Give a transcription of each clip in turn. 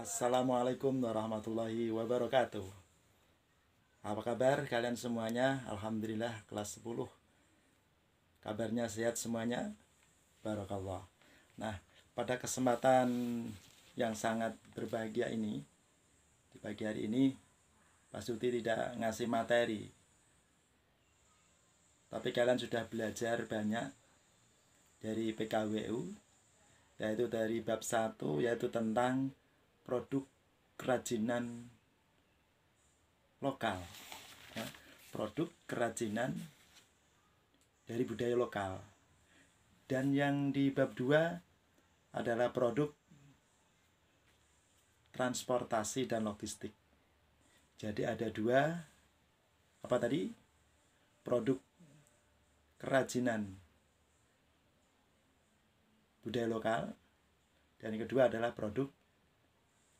Assalamualaikum warahmatullahi wabarakatuh Apa kabar kalian semuanya? Alhamdulillah kelas 10 Kabarnya sehat semuanya? Barakallah Nah pada kesempatan yang sangat berbahagia ini Di pagi hari ini Pak Suti tidak ngasih materi Tapi kalian sudah belajar banyak Dari PKWU Yaitu dari bab 1 yaitu tentang produk kerajinan lokal ya, produk kerajinan dari budaya lokal dan yang di bab 2 adalah produk transportasi dan logistik jadi ada dua apa tadi produk kerajinan budaya lokal dan yang kedua adalah produk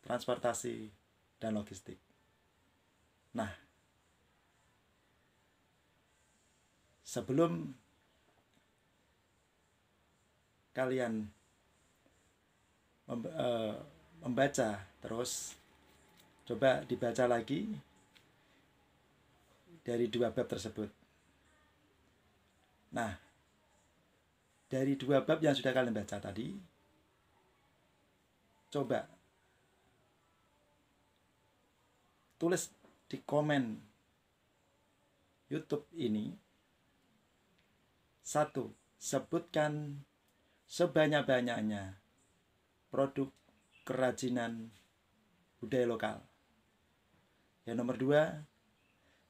transportasi, dan logistik. Nah, sebelum kalian eh, membaca terus, coba dibaca lagi dari dua bab tersebut. Nah, dari dua bab yang sudah kalian baca tadi, coba tulis di komen YouTube ini. Satu, sebutkan sebanyak-banyaknya produk kerajinan budaya lokal. Yang nomor dua,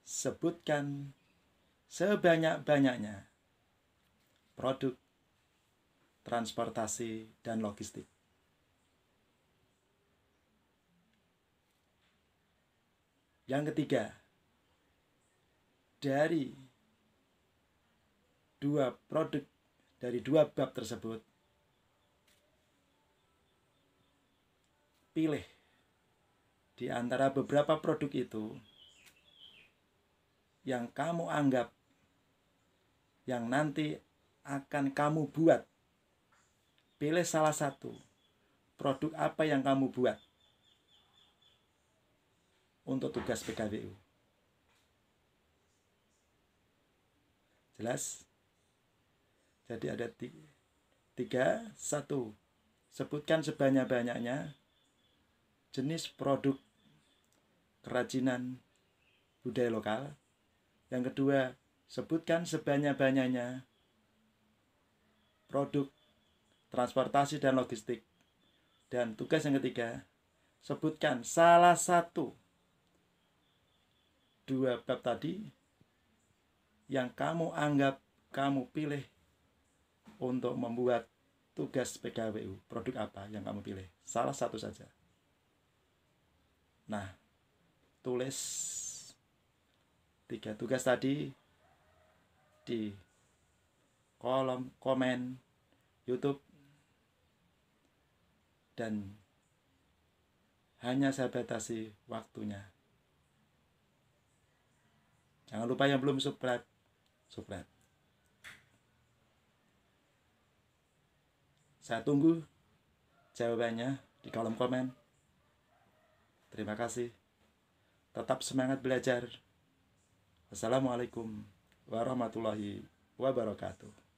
sebutkan sebanyak-banyaknya produk transportasi dan logistik. Yang ketiga, dari dua produk dari dua bab tersebut pilih di antara beberapa produk itu yang kamu anggap yang nanti akan kamu buat. Pilih salah satu produk apa yang kamu buat untuk tugas PKBU. Jelas? Jadi ada tiga, satu. Sebutkan sebanyak-banyaknya jenis produk kerajinan budaya lokal. Yang kedua, sebutkan sebanyak-banyaknya produk transportasi dan logistik. Dan tugas yang ketiga, sebutkan salah satu dua bab tadi yang kamu anggap kamu pilih untuk membuat tugas PKWU, produk apa yang kamu pilih? Salah satu saja. Nah, tulis tiga tugas tadi di kolom komen YouTube dan hanya saya batasi waktunya Jangan lupa yang belum subscribe, subscribe. Saya tunggu jawabannya di kolom komen. Terima kasih. Tetap semangat belajar. Assalamualaikum warahmatullahi wabarakatuh.